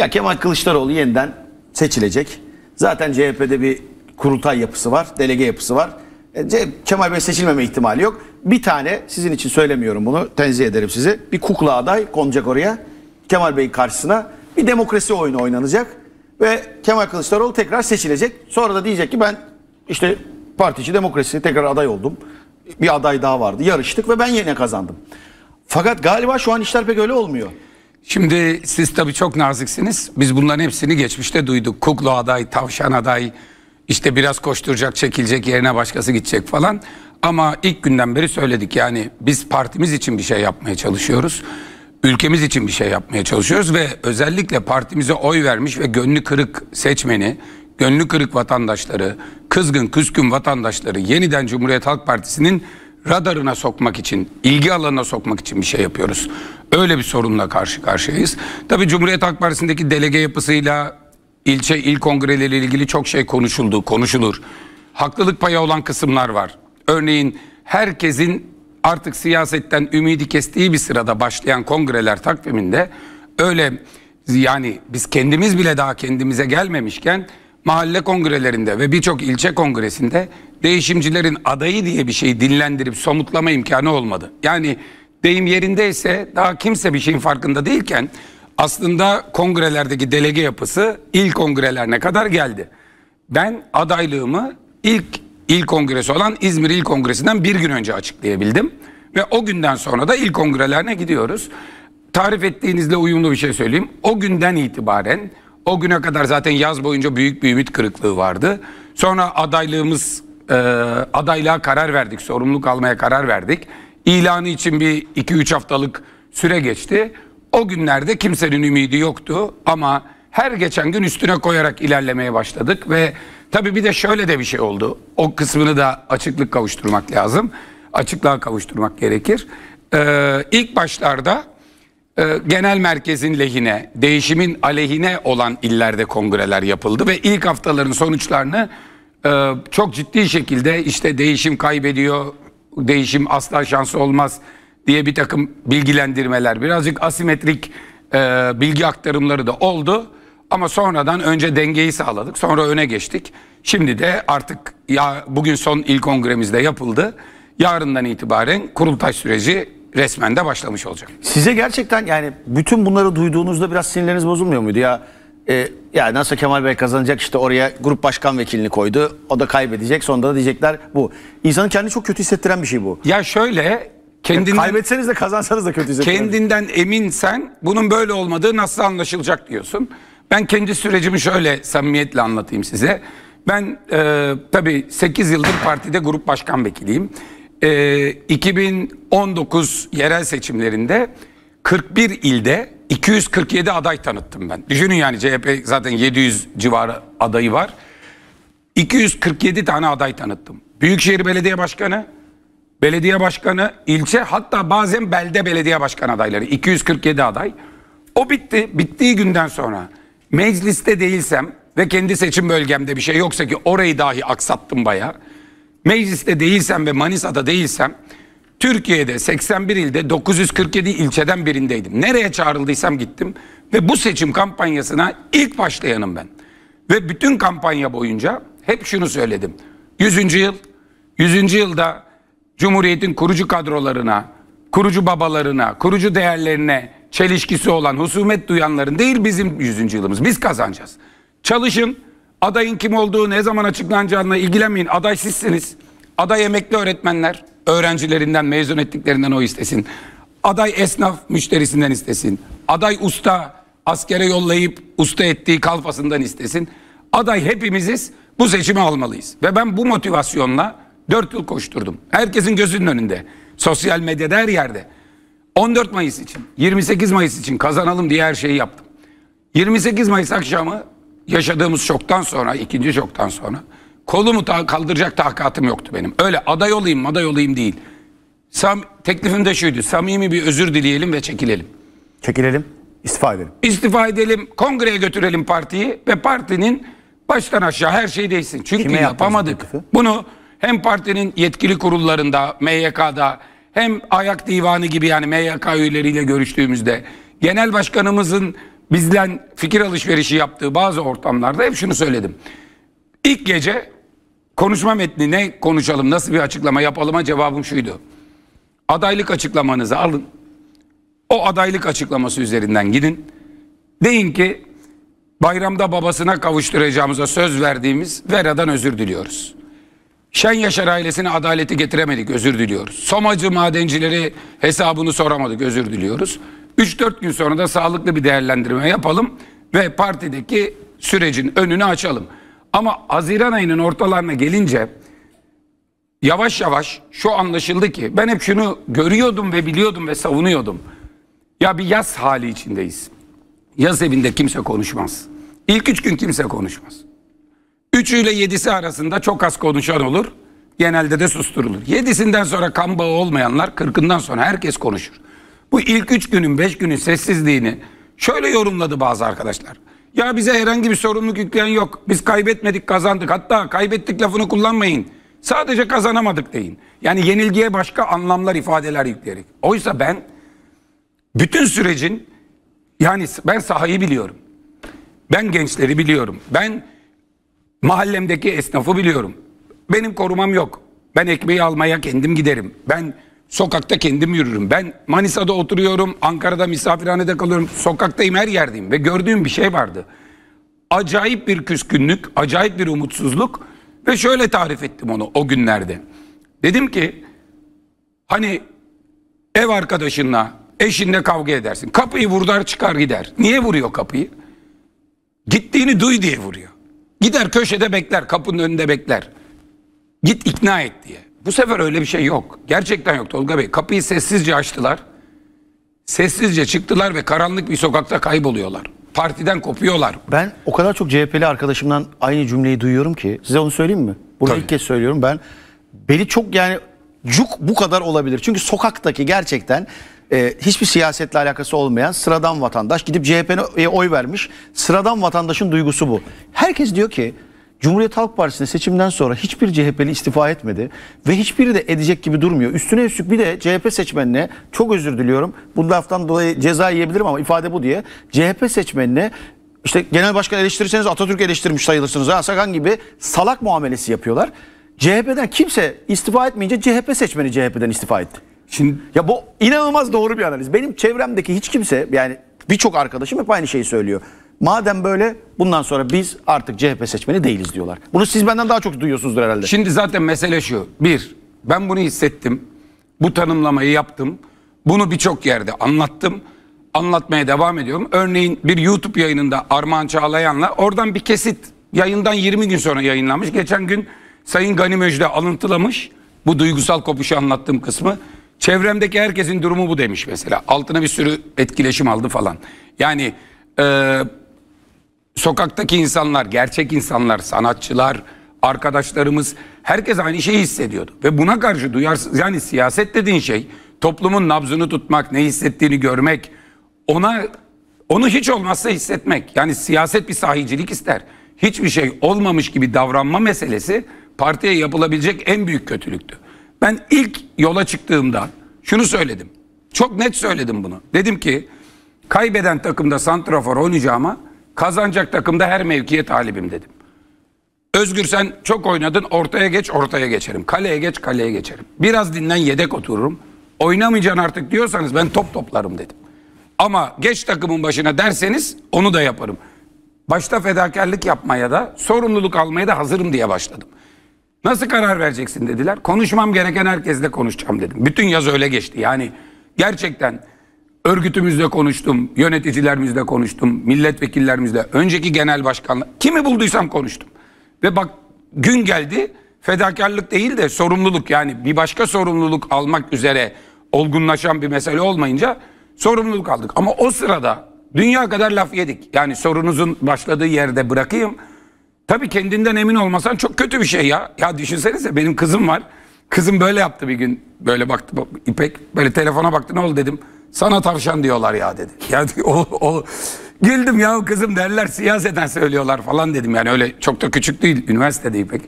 Ya Kemal Kılıçdaroğlu yeniden seçilecek. Zaten CHP'de bir kurultay yapısı var, delege yapısı var. E, Kemal Bey seçilmeme ihtimali yok. Bir tane sizin için söylemiyorum bunu tenzih ederim sizi. Bir kukla aday konacak oraya. Kemal Bey'in karşısına bir demokrasi oyunu oynanacak. Ve Kemal Kılıçdaroğlu tekrar seçilecek. Sonra da diyecek ki ben işte partici içi demokrasi tekrar aday oldum. Bir aday daha vardı. Yarıştık ve ben yine kazandım. Fakat galiba şu an işler pek öyle olmuyor. Şimdi siz tabii çok naziksiniz. Biz bunların hepsini geçmişte duyduk. Kuklu aday, tavşan aday, işte biraz koşturacak, çekilecek, yerine başkası gidecek falan. Ama ilk günden beri söyledik yani biz partimiz için bir şey yapmaya çalışıyoruz. Ülkemiz için bir şey yapmaya çalışıyoruz ve özellikle partimize oy vermiş ve gönlü kırık seçmeni, gönlü kırık vatandaşları, kızgın küskün vatandaşları yeniden Cumhuriyet Halk Partisi'nin radarına sokmak için, ilgi alanına sokmak için bir şey yapıyoruz. Öyle bir sorunla karşı karşıyayız. Tabii Cumhuriyet Halk Partisi'ndeki delege yapısıyla ilçe il kongreleriyle ilgili çok şey konuşuldu, konuşulur. Haklılık payı olan kısımlar var. Örneğin herkesin artık siyasetten ümidi kestiği bir sırada başlayan kongreler takviminde öyle yani biz kendimiz bile daha kendimize gelmemişken mahalle kongrelerinde ve birçok ilçe kongresinde değişimcilerin adayı diye bir şeyi dinlendirip somutlama imkanı olmadı. Yani deyim yerindeyse daha kimse bir şeyin farkında değilken aslında kongrelerdeki delege yapısı il kongrelerine kadar geldi. Ben adaylığımı ilk il kongresi olan İzmir İl Kongresi'nden bir gün önce açıklayabildim. Ve o günden sonra da il kongrelerine gidiyoruz. Tarif ettiğinizle uyumlu bir şey söyleyeyim. O günden itibaren o güne kadar zaten yaz boyunca büyük bir ümit kırıklığı vardı. Sonra adaylığımız e, adaylığa karar verdik, sorumluluk almaya karar verdik. İlanı için bir 2-3 haftalık süre geçti. O günlerde kimsenin ümidi yoktu ama her geçen gün üstüne koyarak ilerlemeye başladık ve tabii bir de şöyle de bir şey oldu. O kısmını da açıklık kavuşturmak lazım. Açıklığa kavuşturmak gerekir. Ee, ilk başlarda e, genel merkezin lehine, değişimin aleyhine olan illerde kongreler yapıldı ve ilk haftaların sonuçlarını e, çok ciddi şekilde işte değişim kaybediyor, değişim asla şansı olmaz diye bir takım bilgilendirmeler, birazcık asimetrik e, bilgi aktarımları da oldu. Ama sonradan önce dengeyi sağladık, sonra öne geçtik. Şimdi de artık ya bugün son il kongremizde yapıldı. Yarından itibaren kurultay süreci resmen de başlamış olacak. Size gerçekten yani bütün bunları duyduğunuzda biraz sinirleriniz bozulmuyor muydu ya? e, ya nasıl Kemal Bey kazanacak işte oraya grup başkan vekilini koydu. O da kaybedecek. Sonunda da diyecekler bu. İnsanın kendini çok kötü hissettiren bir şey bu. Ya şöyle kendinden kaybetseniz de kazansanız da kötü hissettiren. Kendinden eminsen bunun böyle olmadığı nasıl anlaşılacak diyorsun. Ben kendi sürecimi şöyle samimiyetle anlatayım size. Ben e, tabii 8 yıldır partide grup başkan vekiliyim. E, 2019 yerel seçimlerinde 41 ilde 247 aday tanıttım ben. Düşünün yani CHP zaten 700 civarı adayı var. 247 tane aday tanıttım. Büyükşehir Belediye Başkanı, belediye başkanı, ilçe hatta bazen belde belediye başkan adayları 247 aday. O bitti. Bittiği günden sonra mecliste değilsem ve kendi seçim bölgemde bir şey yoksa ki orayı dahi aksattım bayağı. Mecliste değilsem ve Manisa'da değilsem Türkiye'de 81 ilde 947 ilçeden birindeydim. Nereye çağrıldıysam gittim ve bu seçim kampanyasına ilk başlayanım ben. Ve bütün kampanya boyunca hep şunu söyledim. 100. yıl, 100. yılda Cumhuriyet'in kurucu kadrolarına, kurucu babalarına, kurucu değerlerine çelişkisi olan husumet duyanların değil bizim 100. yılımız. Biz kazanacağız. Çalışın, adayın kim olduğu, ne zaman açıklanacağına ilgilenmeyin. Aday sizsiniz. Aday emekli öğretmenler, Öğrencilerinden, mezun ettiklerinden o istesin. Aday esnaf müşterisinden istesin. Aday usta askere yollayıp usta ettiği kalfasından istesin. Aday hepimiziz bu seçimi almalıyız. Ve ben bu motivasyonla 4 yıl koşturdum. Herkesin gözünün önünde. Sosyal medyada her yerde. 14 Mayıs için, 28 Mayıs için kazanalım diye her şeyi yaptım. 28 Mayıs akşamı yaşadığımız şoktan sonra, ikinci şoktan sonra Kolumu ta kaldıracak takatım yoktu benim. Öyle aday olayım aday olayım değil. Sam teklifim de şuydu. Samimi bir özür dileyelim ve çekilelim. Çekilelim, istifa edelim. İstifa edelim, kongreye götürelim partiyi ve partinin baştan aşağı her şey değilsin. Çünkü Kime yapamadık. Bunu hem partinin yetkili kurullarında, MYK'da hem ayak divanı gibi yani MYK üyeleriyle görüştüğümüzde genel başkanımızın bizden fikir alışverişi yaptığı bazı ortamlarda hep şunu söyledim. İlk gece konuşma metni ne konuşalım, nasıl bir açıklama yapalıma cevabım şuydu. Adaylık açıklamanızı alın. O adaylık açıklaması üzerinden gidin. Deyin ki bayramda babasına kavuşturacağımıza söz verdiğimiz Vera'dan özür diliyoruz. Şen Yaşar ailesine adaleti getiremedik özür diliyoruz. Somacı madencileri hesabını soramadık özür diliyoruz. 3-4 gün sonra da sağlıklı bir değerlendirme yapalım ve partideki sürecin önünü açalım. Ama Haziran ayının ortalarına gelince yavaş yavaş şu anlaşıldı ki ben hep şunu görüyordum ve biliyordum ve savunuyordum. Ya bir yaz hali içindeyiz. Yaz evinde kimse konuşmaz. İlk üç gün kimse konuşmaz. Üçüyle yedisi arasında çok az konuşan olur. Genelde de susturulur. Yedisinden sonra kan bağı olmayanlar kırkından sonra herkes konuşur. Bu ilk üç günün beş günün sessizliğini şöyle yorumladı bazı arkadaşlar. Ya bize herhangi bir sorumluluk yükleyen yok. Biz kaybetmedik kazandık. Hatta kaybettik lafını kullanmayın. Sadece kazanamadık deyin. Yani yenilgiye başka anlamlar ifadeler yükleyerek. Oysa ben bütün sürecin yani ben sahayı biliyorum. Ben gençleri biliyorum. Ben mahallemdeki esnafı biliyorum. Benim korumam yok. Ben ekmeği almaya kendim giderim. Ben Sokakta kendim yürürüm. Ben Manisa'da oturuyorum, Ankara'da misafirhanede kalıyorum, sokaktayım her yerdeyim ve gördüğüm bir şey vardı. Acayip bir küskünlük, acayip bir umutsuzluk ve şöyle tarif ettim onu o günlerde. Dedim ki hani ev arkadaşınla, eşinle kavga edersin. Kapıyı vurdar çıkar gider. Niye vuruyor kapıyı? Gittiğini duy diye vuruyor. Gider köşede bekler, kapının önünde bekler. Git ikna et diye. Bu sefer öyle bir şey yok. Gerçekten yok Tolga Bey. Kapıyı sessizce açtılar. Sessizce çıktılar ve karanlık bir sokakta kayboluyorlar. Partiden kopuyorlar. Ben o kadar çok CHP'li arkadaşımdan aynı cümleyi duyuyorum ki. Size onu söyleyeyim mi? Burada Tabii. ilk kez söylüyorum. Ben beni çok yani cuk bu kadar olabilir. Çünkü sokaktaki gerçekten e, hiçbir siyasetle alakası olmayan sıradan vatandaş gidip CHP'ye e, oy vermiş. Sıradan vatandaşın duygusu bu. Herkes diyor ki Cumhuriyet Halk Partisi'nde seçimden sonra hiçbir CHP'li istifa etmedi ve hiçbiri de edecek gibi durmuyor. Üstüne üstlük bir de CHP seçmenine çok özür diliyorum. Bu haftan dolayı ceza yiyebilirim ama ifade bu diye. CHP seçmenine işte genel başkan eleştirirseniz Atatürk eleştirmiş sayılırsınız. Ha, Sakan gibi salak muamelesi yapıyorlar. CHP'den kimse istifa etmeyince CHP seçmeni CHP'den istifa etti. Şimdi ya bu inanılmaz doğru bir analiz. Benim çevremdeki hiç kimse yani birçok arkadaşım hep aynı şeyi söylüyor. Madem böyle bundan sonra biz artık CHP seçmeni değiliz diyorlar. Bunu siz benden daha çok duyuyorsunuzdur herhalde. Şimdi zaten mesele şu. Bir, ben bunu hissettim. Bu tanımlamayı yaptım. Bunu birçok yerde anlattım. Anlatmaya devam ediyorum. Örneğin bir YouTube yayınında Armağan Çağlayan'la oradan bir kesit yayından 20 gün sonra yayınlanmış. Geçen gün Sayın Gani Müjde alıntılamış. Bu duygusal kopuşu anlattığım kısmı. Çevremdeki herkesin durumu bu demiş mesela. Altına bir sürü etkileşim aldı falan. Yani e, sokaktaki insanlar, gerçek insanlar, sanatçılar, arkadaşlarımız herkes aynı şeyi hissediyordu. Ve buna karşı duyarsız yani siyaset dediğin şey toplumun nabzını tutmak, ne hissettiğini görmek, ona onu hiç olmazsa hissetmek. Yani siyaset bir sahicilik ister. Hiçbir şey olmamış gibi davranma meselesi partiye yapılabilecek en büyük kötülüktü. Ben ilk yola çıktığımda şunu söyledim. Çok net söyledim bunu. Dedim ki kaybeden takımda santrafor oynayacağıma Kazanacak takımda her mevkiye talibim dedim. Özgür sen çok oynadın ortaya geç ortaya geçerim. Kaleye geç kaleye geçerim. Biraz dinlen yedek otururum. Oynamayacaksın artık diyorsanız ben top toplarım dedim. Ama geç takımın başına derseniz onu da yaparım. Başta fedakarlık yapmaya da sorumluluk almaya da hazırım diye başladım. Nasıl karar vereceksin dediler. Konuşmam gereken herkesle konuşacağım dedim. Bütün yaz öyle geçti. Yani gerçekten örgütümüzle konuştum, yöneticilerimizle konuştum, milletvekillerimizle, önceki genel başkanla kimi bulduysam konuştum. Ve bak gün geldi fedakarlık değil de sorumluluk yani bir başka sorumluluk almak üzere olgunlaşan bir mesele olmayınca sorumluluk aldık. Ama o sırada dünya kadar laf yedik. Yani sorunuzun başladığı yerde bırakayım. Tabii kendinden emin olmasan çok kötü bir şey ya. Ya düşünsenize benim kızım var. Kızım böyle yaptı bir gün. Böyle baktı İpek. Böyle telefona baktı ne oldu dedim. Sana tavşan diyorlar ya dedi. Yani o, o güldüm ya kızım derler siyaseten söylüyorlar falan dedim. Yani öyle çok da küçük değil üniversitedeyim pek.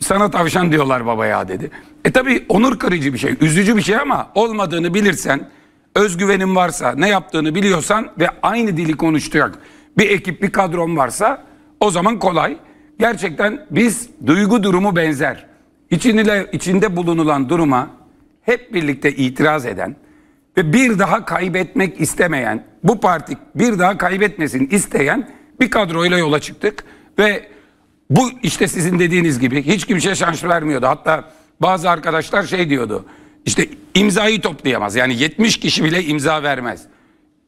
Sana tavşan diyorlar baba ya dedi. E tabi onur kırıcı bir şey, üzücü bir şey ama olmadığını bilirsen, özgüvenin varsa, ne yaptığını biliyorsan ve aynı dili konuşturak bir ekip, bir kadron varsa o zaman kolay. Gerçekten biz duygu durumu benzer. İçinde, içinde bulunulan duruma hep birlikte itiraz eden, ve bir daha kaybetmek istemeyen, bu parti bir daha kaybetmesin isteyen bir kadroyla yola çıktık ve bu işte sizin dediğiniz gibi hiç kimse şans vermiyordu. Hatta bazı arkadaşlar şey diyordu. işte imzayı toplayamaz. Yani 70 kişi bile imza vermez.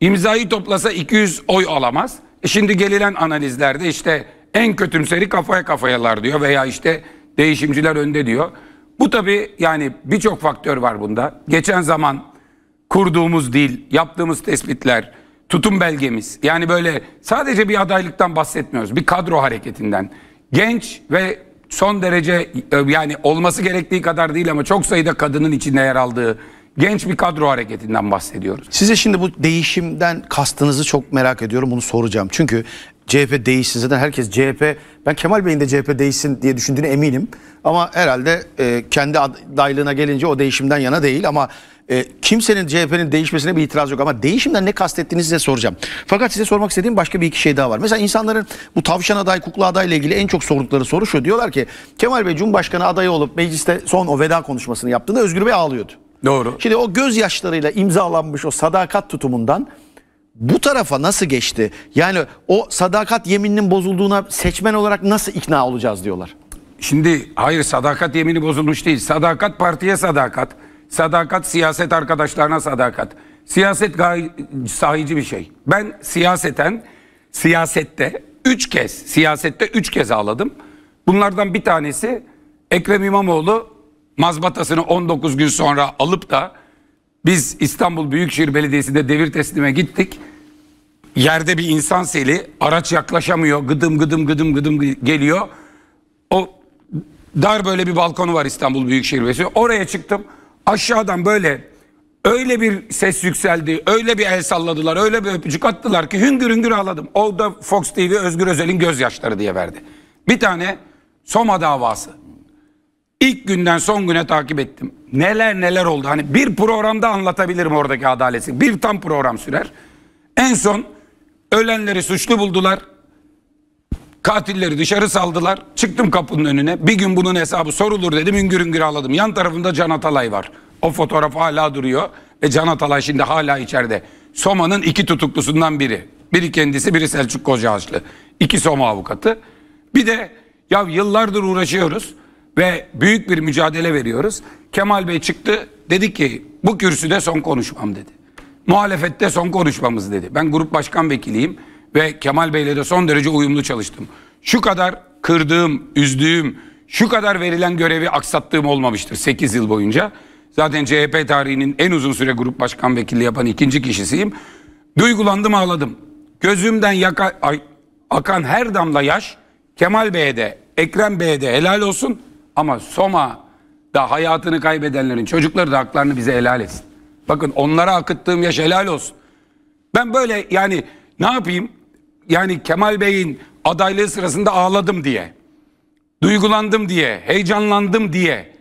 İmzayı toplasa 200 oy alamaz. E şimdi gelilen analizlerde işte en kötümseri kafaya kafayalar diyor veya işte değişimciler önde diyor. Bu tabii yani birçok faktör var bunda. Geçen zaman kurduğumuz dil, yaptığımız tespitler, tutum belgemiz. Yani böyle sadece bir adaylıktan bahsetmiyoruz. Bir kadro hareketinden. Genç ve son derece e, yani olması gerektiği kadar değil ama çok sayıda kadının içinde yer aldığı genç bir kadro hareketinden bahsediyoruz. Size şimdi bu değişimden kastınızı çok merak ediyorum bunu soracağım. Çünkü CHP değişsin. Zaten herkes CHP, ben Kemal Bey'in de CHP değişsin diye düşündüğüne eminim. Ama herhalde e, kendi adaylığına gelince o değişimden yana değil. Ama e, kimsenin CHP'nin değişmesine bir itiraz yok. Ama değişimden ne kastettiğini size soracağım. Fakat size sormak istediğim başka bir iki şey daha var. Mesela insanların bu tavşan aday, kukla adayla ilgili en çok sordukları soru şu. Diyorlar ki Kemal Bey Cumhurbaşkanı adayı olup mecliste son o veda konuşmasını yaptığında Özgür Bey ağlıyordu. Doğru. Şimdi o gözyaşlarıyla imzalanmış o sadakat tutumundan bu tarafa nasıl geçti? Yani o sadakat yemininin bozulduğuna seçmen olarak nasıl ikna olacağız diyorlar. Şimdi hayır sadakat yemini bozulmuş değil. Sadakat partiye sadakat. Sadakat siyaset arkadaşlarına sadakat. Siyaset gay sahici bir şey. Ben siyaseten siyasette üç kez siyasette üç kez ağladım. Bunlardan bir tanesi Ekrem İmamoğlu mazbatasını 19 gün sonra alıp da biz İstanbul Büyükşehir Belediyesi'nde devir teslime gittik. Yerde bir insan seli, araç yaklaşamıyor. Gıdım gıdım gıdım gıdım geliyor. O dar böyle bir balkonu var İstanbul Büyükşehir Belediyesi. Oraya çıktım. Aşağıdan böyle öyle bir ses yükseldi, öyle bir el salladılar, öyle bir öpücük attılar ki hüngür hüngür ağladım. O da Fox TV Özgür Özel'in gözyaşları diye verdi. Bir tane Soma davası. İlk günden son güne takip ettim. Neler neler oldu. Hani bir programda anlatabilirim oradaki adaleti. Bir tam program sürer. En son ölenleri suçlu buldular. Katilleri dışarı saldılar. Çıktım kapının önüne. Bir gün bunun hesabı sorulur dedim. Üngür üngür ağladım. Yan tarafında Can Atalay var. O fotoğraf hala duruyor. Ve Can Atalay şimdi hala içeride. Soma'nın iki tutuklusundan biri. Biri kendisi biri Selçuk Kocaağaçlı. İki Soma avukatı. Bir de ya yıllardır uğraşıyoruz. Ve büyük bir mücadele veriyoruz. Kemal Bey çıktı dedi ki bu kürsüde son konuşmam dedi. Muhalefette son konuşmamız dedi. Ben grup başkan vekiliyim ve Kemal Bey'le de son derece uyumlu çalıştım. Şu kadar kırdığım, üzdüğüm, şu kadar verilen görevi aksattığım olmamıştır 8 yıl boyunca. Zaten CHP tarihinin en uzun süre grup başkan vekili yapan ikinci kişisiyim. Duygulandım ağladım. Gözümden yaka, ay, akan her damla yaş Kemal Bey'e de Ekrem Bey'e de helal olsun. Ama Soma'da hayatını kaybedenlerin çocukları da haklarını bize helal etsin. Bakın onlara akıttığım yaş helal olsun. Ben böyle yani ne yapayım? Yani Kemal Bey'in adaylığı sırasında ağladım diye. Duygulandım diye, heyecanlandım diye.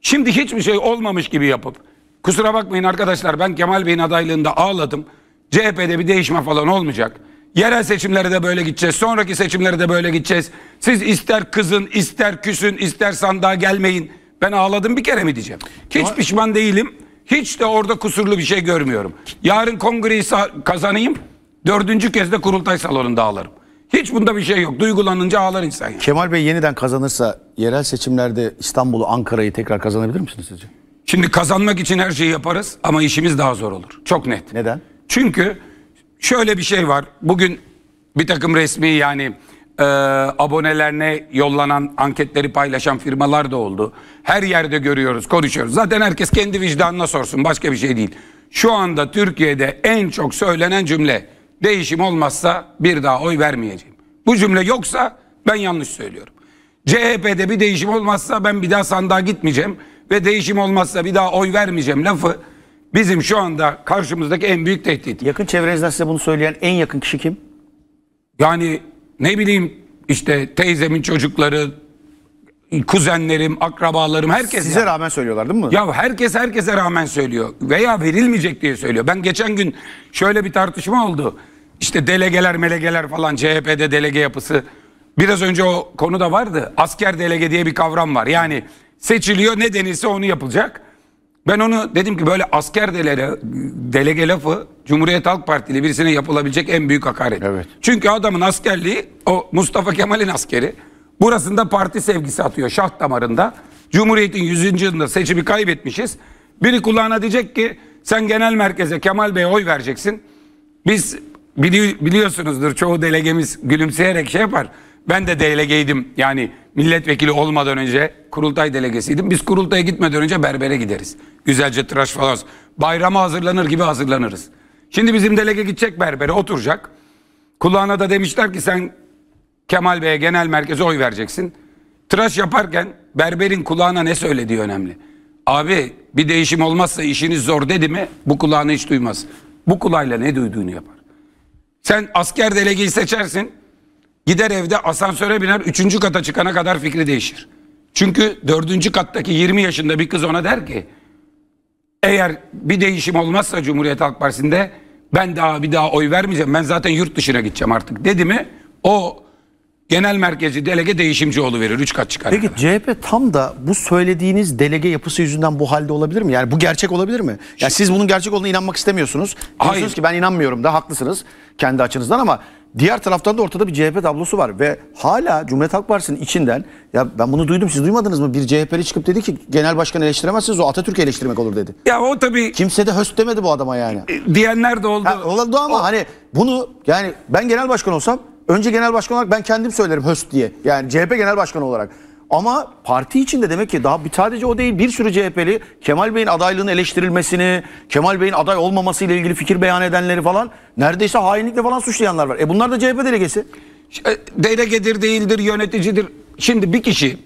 Şimdi hiçbir şey olmamış gibi yapıp kusura bakmayın arkadaşlar ben Kemal Bey'in adaylığında ağladım. CHP'de bir değişme falan olmayacak. Yerel seçimlere de böyle gideceğiz. Sonraki seçimlere de böyle gideceğiz. Siz ister kızın, ister küsün, ister sandığa gelmeyin. Ben ağladım bir kere mi diyeceğim? Hiç Ama... pişman değilim. Hiç de orada kusurlu bir şey görmüyorum. Yarın kongreyi kazanayım. Dördüncü kez de kurultay salonunda ağlarım. Hiç bunda bir şey yok. Duygulanınca ağlar insan. Yani. Kemal Bey yeniden kazanırsa yerel seçimlerde İstanbul'u, Ankara'yı tekrar kazanabilir misiniz sizce? Şimdi kazanmak için her şeyi yaparız ama işimiz daha zor olur. Çok net. Neden? Çünkü şöyle bir şey var. Bugün bir takım resmi yani e, abonelerine yollanan anketleri paylaşan firmalar da oldu. Her yerde görüyoruz, konuşuyoruz. Zaten herkes kendi vicdanına sorsun. Başka bir şey değil. Şu anda Türkiye'de en çok söylenen cümle değişim olmazsa bir daha oy vermeyeceğim. Bu cümle yoksa ben yanlış söylüyorum. CHP'de bir değişim olmazsa ben bir daha sandığa gitmeyeceğim ve değişim olmazsa bir daha oy vermeyeceğim lafı Bizim şu anda karşımızdaki en büyük tehdit. Yakın çevrenizden size bunu söyleyen en yakın kişi kim? Yani ne bileyim işte teyzemin çocukları, kuzenlerim, akrabalarım herkes. Size yani. rağmen söylüyorlar değil mi? Ya herkes herkese rağmen söylüyor. Veya verilmeyecek diye söylüyor. Ben geçen gün şöyle bir tartışma oldu. İşte delegeler melegeler falan CHP'de delege yapısı. Biraz önce o konu da vardı. Asker delege diye bir kavram var. Yani seçiliyor ne denilse onu yapılacak. Ben onu dedim ki böyle asker delege, delege lafı Cumhuriyet Halk Partili birisine yapılabilecek en büyük hakaret. Evet. Çünkü adamın askerliği o Mustafa Kemal'in askeri. Burasında parti sevgisi atıyor şah damarında. Cumhuriyet'in 100. yılında seçimi kaybetmişiz. Biri kulağına diyecek ki sen genel merkeze Kemal Bey'e oy vereceksin. Biz bili biliyorsunuzdur çoğu delegemiz gülümseyerek şey yapar. Ben de delegeydim yani milletvekili olmadan önce kurultay delegesiydim. Biz kurultaya gitmeden önce berbere gideriz. Güzelce tıraş falan. Bayrama hazırlanır gibi hazırlanırız. Şimdi bizim delege gidecek berbere oturacak. Kulağına da demişler ki sen Kemal Bey'e genel merkeze oy vereceksin. Tıraş yaparken berberin kulağına ne söylediği önemli. Abi bir değişim olmazsa işiniz zor dedi mi bu kulağını hiç duymaz. Bu kulağıyla ne duyduğunu yapar. Sen asker delegeyi seçersin Gider evde asansöre biner üçüncü kata çıkana kadar fikri değişir. Çünkü dördüncü kattaki 20 yaşında bir kız ona der ki eğer bir değişim olmazsa Cumhuriyet Halk Partisi'nde ben daha bir daha oy vermeyeceğim. Ben zaten yurt dışına gideceğim artık dedi mi o genel merkezi delege değişimci olu verir. Üç kat çıkar. Peki CHP tam da bu söylediğiniz delege yapısı yüzünden bu halde olabilir mi? Yani bu gerçek olabilir mi? Yani siz bunun gerçek olduğuna inanmak istemiyorsunuz. Diyorsunuz Hayır. ki ben inanmıyorum da haklısınız kendi açınızdan ama Diğer taraftan da ortada bir CHP tablosu var ve hala Cumhuriyet Halk Partisi'nin içinden ya ben bunu duydum siz duymadınız mı? Bir CHP'li çıkıp dedi ki genel başkanı eleştiremezsiniz o Atatürk'ü eleştirmek olur dedi. Ya o tabii. Kimse de höst demedi bu adama yani. E, diyenler de oldu. Ha, oldu ama o... hani bunu yani ben genel başkan olsam önce genel başkan olarak ben kendim söylerim höst diye. Yani CHP genel başkanı olarak. Ama parti içinde demek ki daha bir sadece o değil bir sürü CHP'li Kemal Bey'in adaylığının eleştirilmesini, Kemal Bey'in aday olmaması ile ilgili fikir beyan edenleri falan neredeyse hainlikle falan suçlayanlar var. E bunlar da CHP delegesi. E, Delegedir değildir, yöneticidir. Şimdi bir kişi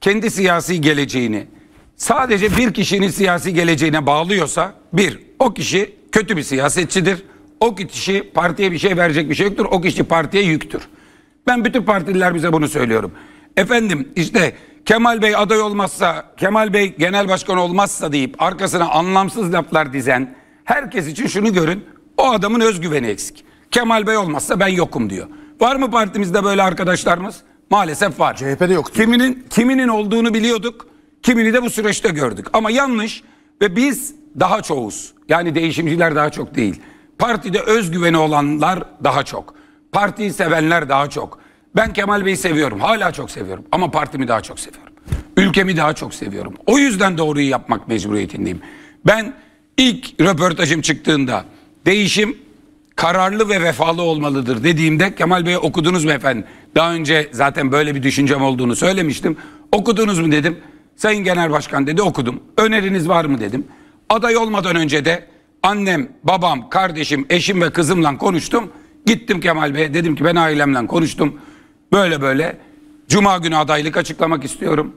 kendi siyasi geleceğini sadece bir kişinin siyasi geleceğine bağlıyorsa bir o kişi kötü bir siyasetçidir. O kişi partiye bir şey verecek bir şey yoktur. O kişi partiye yüktür. Ben bütün partililer bize bunu söylüyorum. Efendim işte Kemal Bey aday olmazsa, Kemal Bey genel başkan olmazsa deyip arkasına anlamsız laflar dizen herkes için şunu görün. O adamın özgüveni eksik. Kemal Bey olmazsa ben yokum diyor. Var mı partimizde böyle arkadaşlarımız? Maalesef var. CHP'de yok. Kiminin kiminin olduğunu biliyorduk. Kimini de bu süreçte gördük. Ama yanlış ve biz daha çoğuz. Yani değişimciler daha çok değil. Partide özgüveni olanlar daha çok. Partiyi sevenler daha çok. Ben Kemal Bey'i seviyorum. Hala çok seviyorum. Ama partimi daha çok seviyorum. Ülkemi daha çok seviyorum. O yüzden doğruyu yapmak mecburiyetindeyim. Ben ilk röportajım çıktığında değişim kararlı ve vefalı olmalıdır dediğimde Kemal Bey'e okudunuz mu efendim? Daha önce zaten böyle bir düşüncem olduğunu söylemiştim. Okudunuz mu dedim. Sayın Genel Başkan dedi okudum. Öneriniz var mı dedim. Aday olmadan önce de annem, babam, kardeşim, eşim ve kızımla konuştum. Gittim Kemal Bey'e dedim ki ben ailemle konuştum. Böyle böyle cuma günü adaylık açıklamak istiyorum.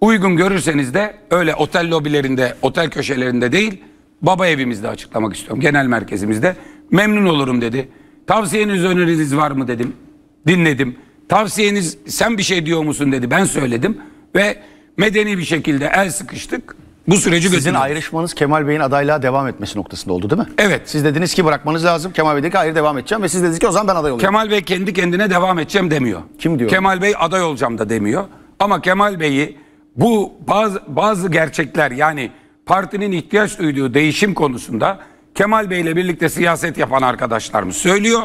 Uygun görürseniz de öyle otel lobilerinde, otel köşelerinde değil, baba evimizde açıklamak istiyorum. Genel merkezimizde. Memnun olurum dedi. Tavsiyeniz, öneriniz var mı dedim. Dinledim. Tavsiyeniz sen bir şey diyor musun dedi. Ben söyledim ve medeni bir şekilde el sıkıştık. Bu süreci Sizin götürüyor. ayrışmanız Kemal Bey'in adaylığa devam etmesi noktasında oldu değil mi? Evet. Siz dediniz ki bırakmanız lazım. Kemal Bey dedi ki hayır devam edeceğim ve siz dediniz ki o zaman ben aday olacağım. Kemal Bey kendi kendine devam edeceğim demiyor. Kim diyor? Kemal Bey aday olacağım da demiyor. Ama Kemal Bey'i bu bazı, bazı gerçekler yani partinin ihtiyaç duyduğu değişim konusunda Kemal Bey ile birlikte siyaset yapan arkadaşlarımız söylüyor.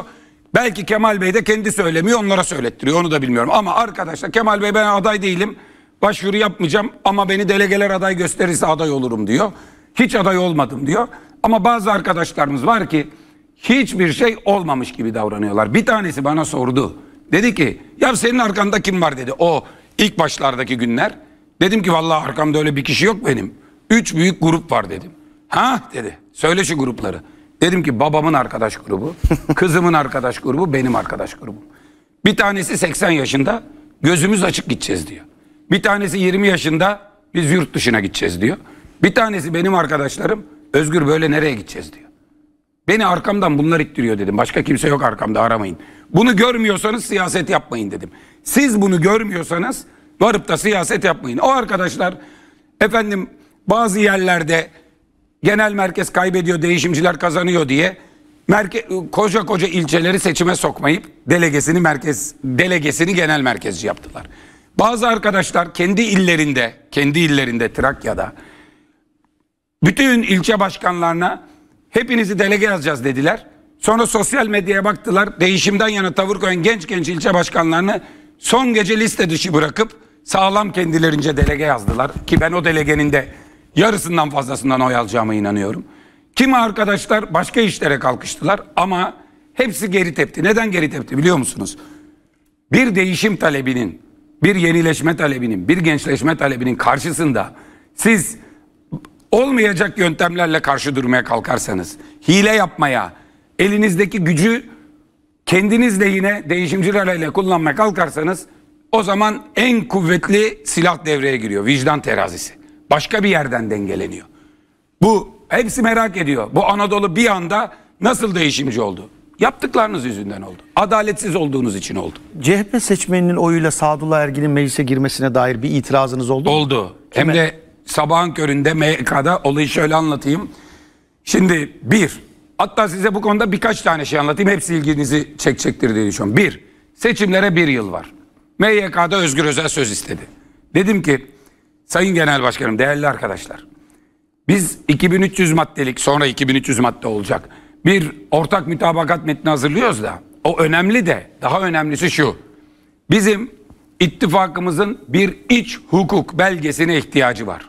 Belki Kemal Bey de kendi söylemiyor onlara söylettiriyor onu da bilmiyorum. Ama arkadaşlar Kemal Bey ben aday değilim başvuru yapmayacağım ama beni delegeler aday gösterirse aday olurum diyor. Hiç aday olmadım diyor. Ama bazı arkadaşlarımız var ki hiçbir şey olmamış gibi davranıyorlar. Bir tanesi bana sordu. Dedi ki ya senin arkanda kim var dedi. O ilk başlardaki günler. Dedim ki vallahi arkamda öyle bir kişi yok benim. Üç büyük grup var dedim. Ha dedi. Söyle şu grupları. Dedim ki babamın arkadaş grubu, kızımın arkadaş grubu, benim arkadaş grubum. Bir tanesi 80 yaşında gözümüz açık gideceğiz diyor. Bir tanesi 20 yaşında biz yurt dışına gideceğiz diyor. Bir tanesi benim arkadaşlarım Özgür böyle nereye gideceğiz diyor. Beni arkamdan bunlar ittiriyor dedim. Başka kimse yok arkamda aramayın. Bunu görmüyorsanız siyaset yapmayın dedim. Siz bunu görmüyorsanız varıp da siyaset yapmayın. O arkadaşlar efendim bazı yerlerde genel merkez kaybediyor, değişimciler kazanıyor diye merke, koca koca ilçeleri seçime sokmayıp delegesini merkez delegesini genel merkezci yaptılar. Bazı arkadaşlar kendi illerinde, kendi illerinde Trakya'da bütün ilçe başkanlarına hepinizi delege yazacağız dediler. Sonra sosyal medyaya baktılar. Değişimden yana tavır koyan genç genç ilçe başkanlarını son gece liste dışı bırakıp sağlam kendilerince delege yazdılar. Ki ben o delegenin de yarısından fazlasından oy alacağıma inanıyorum. Kimi arkadaşlar başka işlere kalkıştılar ama hepsi geri tepti. Neden geri tepti biliyor musunuz? Bir değişim talebinin bir yenileşme talebinin, bir gençleşme talebinin karşısında siz olmayacak yöntemlerle karşı durmaya kalkarsanız, hile yapmaya, elinizdeki gücü kendiniz lehine değişimci rally'le kullanmaya kalkarsanız o zaman en kuvvetli silah devreye giriyor. Vicdan terazisi. Başka bir yerden dengeleniyor. Bu hepsi merak ediyor. Bu Anadolu bir anda nasıl değişimci oldu? Yaptıklarınız yüzünden oldu. Adaletsiz olduğunuz için oldu. CHP seçmeninin oyuyla Sadullah Ergin'in meclise girmesine dair bir itirazınız oldu mu? Oldu. Kime? Hem de sabahın köründe MK'da olayı şöyle anlatayım. Şimdi bir, hatta size bu konuda birkaç tane şey anlatayım. Hepsi ilginizi çekecektir diye düşünüyorum. Bir, seçimlere bir yıl var. MYK'da Özgür Özel söz istedi. Dedim ki, Sayın Genel Başkanım, değerli arkadaşlar. Biz 2300 maddelik, sonra 2300 madde olacak bir ortak mütabakat metni hazırlıyoruz da o önemli de daha önemlisi şu. Bizim ittifakımızın bir iç hukuk belgesine ihtiyacı var.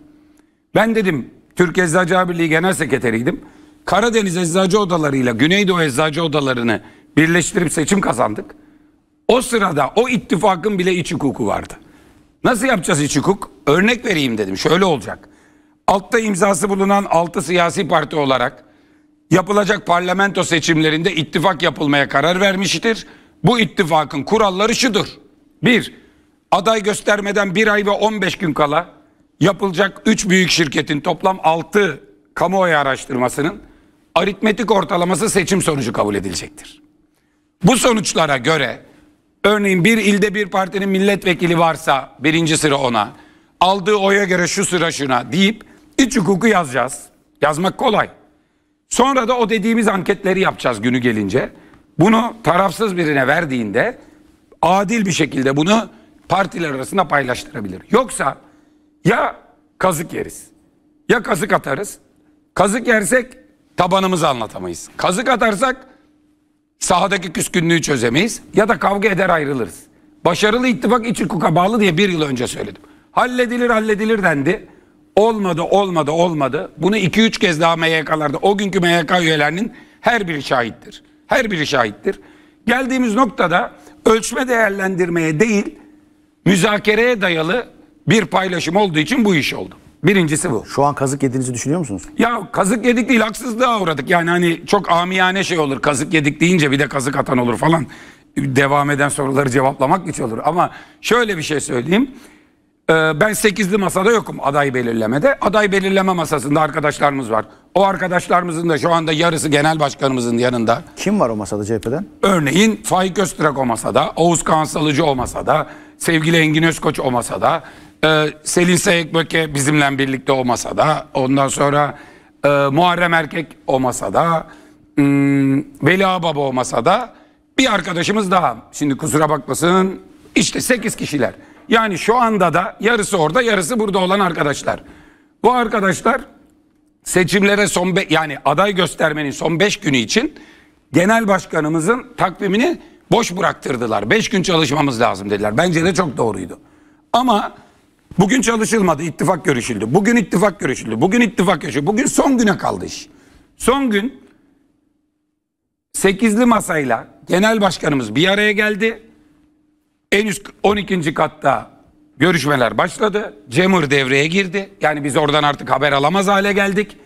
Ben dedim Türk Eczacı Birliği Genel Sekreteriydim. Karadeniz Eczacı Odaları ile Güneydoğu Eczacı Odalarını birleştirip seçim kazandık. O sırada o ittifakın bile iç hukuku vardı. Nasıl yapacağız iç hukuk? Örnek vereyim dedim. Şöyle olacak. Altta imzası bulunan altı siyasi parti olarak yapılacak parlamento seçimlerinde ittifak yapılmaya karar vermiştir. Bu ittifakın kuralları şudur. Bir, aday göstermeden bir ay ve 15 gün kala yapılacak 3 büyük şirketin toplam 6 kamuoyu araştırmasının aritmetik ortalaması seçim sonucu kabul edilecektir. Bu sonuçlara göre örneğin bir ilde bir partinin milletvekili varsa birinci sıra ona, aldığı oya göre şu sıra şuna deyip iç hukuku yazacağız. Yazmak kolay. Sonra da o dediğimiz anketleri yapacağız günü gelince. Bunu tarafsız birine verdiğinde adil bir şekilde bunu partiler arasında paylaştırabilir. Yoksa ya kazık yeriz ya kazık atarız. Kazık yersek tabanımızı anlatamayız. Kazık atarsak sahadaki küskünlüğü çözemeyiz ya da kavga eder ayrılırız. Başarılı ittifak için kuka bağlı diye bir yıl önce söyledim. Halledilir halledilir dendi. Olmadı, olmadı, olmadı. Bunu 2-3 kez daha MYK'larda, o günkü MYK üyelerinin her biri şahittir. Her biri şahittir. Geldiğimiz noktada ölçme değerlendirmeye değil, müzakereye dayalı bir paylaşım olduğu için bu iş oldu. Birincisi bu. Şu an kazık yediğinizi düşünüyor musunuz? Ya kazık yedik değil haksızlığa uğradık. Yani hani çok amiyane şey olur kazık yedik deyince bir de kazık atan olur falan. Devam eden soruları cevaplamak güç olur. Ama şöyle bir şey söyleyeyim. Ee, ben 8'li masada yokum aday belirlemede. Aday belirleme masasında arkadaşlarımız var. O arkadaşlarımızın da şu anda yarısı genel başkanımızın yanında. Kim var o masada CHP'den? Örneğin Faik Öztürk o masada, Oğuz Kansalıcı o masada, sevgili Engin Özkoç o masada, e, Selin Sayıkböke bizimle birlikte o masada, ondan sonra e, Muharrem Erkek o masada, hmm, e, Ağbaba o masada, bir arkadaşımız daha. Şimdi kusura bakmasın işte 8 kişiler. Yani şu anda da yarısı orada yarısı burada olan arkadaşlar. Bu arkadaşlar seçimlere son be, yani aday göstermenin son 5 günü için genel başkanımızın takvimini boş bıraktırdılar. 5 gün çalışmamız lazım dediler. Bence de çok doğruydu. Ama bugün çalışılmadı. İttifak görüşüldü. Bugün ittifak görüşüldü. Bugün ittifak görüşüldü. Bugün son güne kaldı iş. Son gün 8'li masayla genel başkanımız bir araya geldi. En üst 12. katta görüşmeler başladı. Cemur devreye girdi. Yani biz oradan artık haber alamaz hale geldik.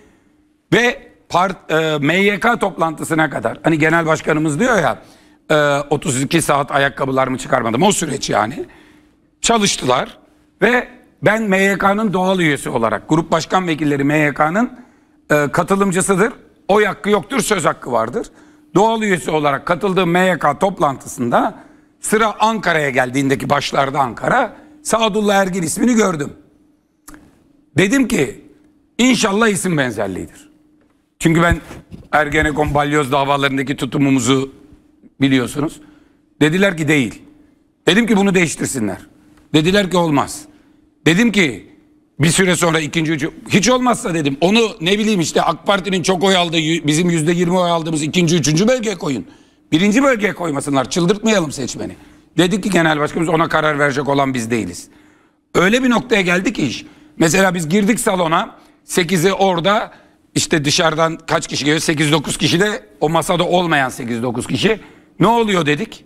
Ve part, e, MYK toplantısına kadar hani genel başkanımız diyor ya e, 32 saat ayakkabılarımı çıkarmadım o süreç yani. Çalıştılar ve ben MYK'nın doğal üyesi olarak grup başkan vekilleri MYK'nın e, katılımcısıdır. o hakkı yoktur söz hakkı vardır. Doğal üyesi olarak katıldığım MYK toplantısında Sıra Ankara'ya geldiğindeki başlarda Ankara. Sadullah Ergin ismini gördüm. Dedim ki inşallah isim benzerliğidir. Çünkü ben Ergenekon balyoz davalarındaki tutumumuzu biliyorsunuz. Dediler ki değil. Dedim ki bunu değiştirsinler. Dediler ki olmaz. Dedim ki bir süre sonra ikinci üçü hiç olmazsa dedim onu ne bileyim işte AK Parti'nin çok oy aldığı bizim yüzde yirmi oy aldığımız ikinci üçüncü bölgeye koyun. Birinci bölgeye koymasınlar. Çıldırtmayalım seçmeni. Dedik ki genel başkanımız ona karar verecek olan biz değiliz. Öyle bir noktaya geldik ki iş. Mesela biz girdik salona. 8'i orada işte dışarıdan kaç kişi geliyor? 8-9 kişi de o masada olmayan 8-9 kişi. Ne oluyor dedik?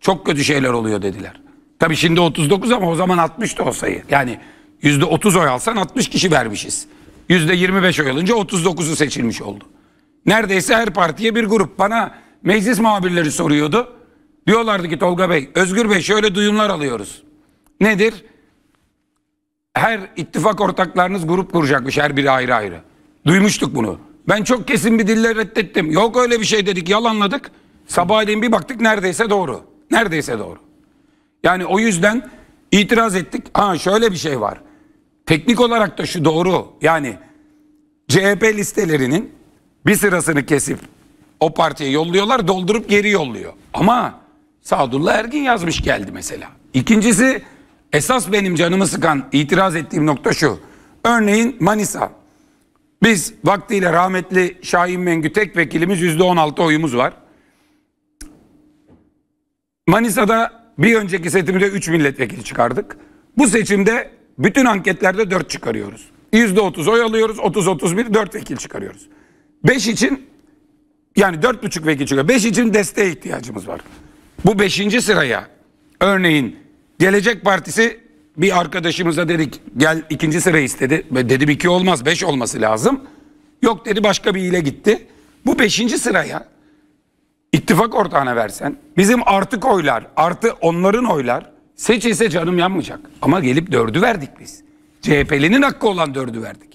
Çok kötü şeyler oluyor dediler. Tabii şimdi 39 ama o zaman 60'tı o sayı. Yani %30 oy alsan 60 kişi vermişiz. %25 oy alınca 39'u seçilmiş oldu. Neredeyse her partiye bir grup. Bana meclis muhabirleri soruyordu. Diyorlardı ki Tolga Bey, Özgür Bey şöyle duyumlar alıyoruz. Nedir? Her ittifak ortaklarınız grup kuracakmış her biri ayrı ayrı. Duymuştuk bunu. Ben çok kesin bir dille reddettim. Yok öyle bir şey dedik, yalanladık. Sabahleyin bir baktık neredeyse doğru. Neredeyse doğru. Yani o yüzden itiraz ettik. Ha şöyle bir şey var. Teknik olarak da şu doğru. Yani CHP listelerinin bir sırasını kesip o partiye yolluyorlar doldurup geri yolluyor. Ama Sadullah Ergin yazmış geldi mesela. İkincisi esas benim canımı sıkan itiraz ettiğim nokta şu. Örneğin Manisa. Biz vaktiyle rahmetli Şahin Mengü tek vekilimiz %16 oyumuz var. Manisa'da bir önceki seçimde 3 milletvekili çıkardık. Bu seçimde bütün anketlerde 4 çıkarıyoruz. %30 oy alıyoruz, 30-31 4 vekil çıkarıyoruz. 5 için yani dört buçuk vekil çıkıyor. Beş için desteğe ihtiyacımız var. Bu beşinci sıraya örneğin Gelecek Partisi bir arkadaşımıza dedik gel ikinci sıra istedi. Dedim iki olmaz beş olması lazım. Yok dedi başka bir ile gitti. Bu beşinci sıraya ittifak ortağına versen bizim artık oylar artı onların oylar seçilse canım yanmayacak. Ama gelip dördü verdik biz. CHP'linin hakkı olan dördü verdik.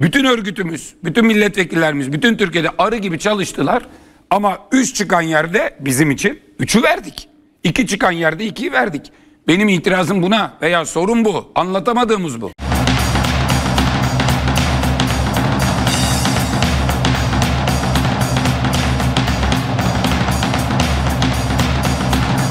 Bütün örgütümüz, bütün milletvekillerimiz, bütün Türkiye'de arı gibi çalıştılar. Ama üst çıkan yerde bizim için 3'ü verdik. 2 çıkan yerde 2'yi verdik. Benim itirazım buna veya sorun bu. Anlatamadığımız bu.